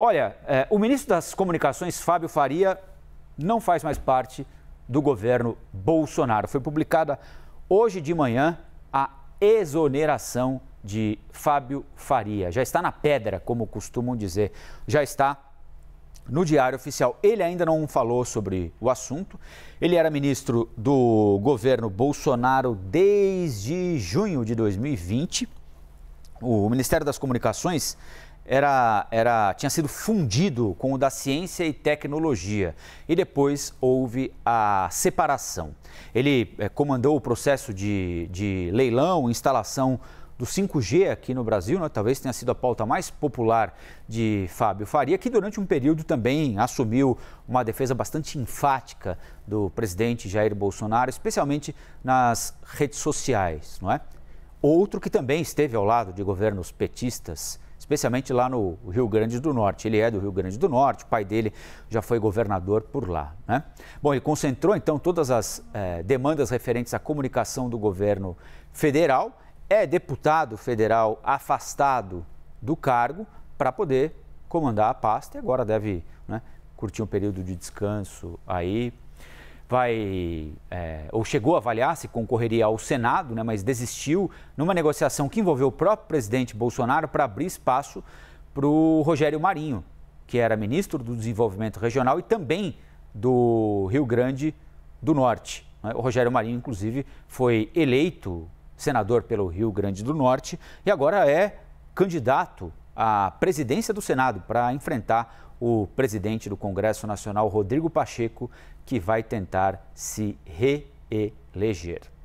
Olha, é, o ministro das Comunicações, Fábio Faria, não faz mais parte do governo Bolsonaro. Foi publicada hoje de manhã a exoneração de Fábio Faria. Já está na pedra, como costumam dizer. Já está no Diário Oficial. Ele ainda não falou sobre o assunto. Ele era ministro do governo Bolsonaro desde junho de 2020. O Ministério das Comunicações era, era, tinha sido fundido com o da ciência e tecnologia e depois houve a separação. Ele é, comandou o processo de, de leilão, instalação do 5G aqui no Brasil, né? talvez tenha sido a pauta mais popular de Fábio Faria, que durante um período também assumiu uma defesa bastante enfática do presidente Jair Bolsonaro, especialmente nas redes sociais, não é? Outro que também esteve ao lado de governos petistas especialmente lá no Rio Grande do Norte. Ele é do Rio Grande do Norte, o pai dele já foi governador por lá. Né? Bom, ele concentrou então todas as eh, demandas referentes à comunicação do governo federal, é deputado federal afastado do cargo para poder comandar a pasta e agora deve né, curtir um período de descanso aí vai é, ou chegou a avaliar se concorreria ao Senado, né, mas desistiu numa negociação que envolveu o próprio presidente Bolsonaro para abrir espaço para o Rogério Marinho, que era ministro do Desenvolvimento Regional e também do Rio Grande do Norte. Né. O Rogério Marinho, inclusive, foi eleito senador pelo Rio Grande do Norte e agora é candidato a presidência do Senado para enfrentar o presidente do Congresso Nacional, Rodrigo Pacheco, que vai tentar se reeleger.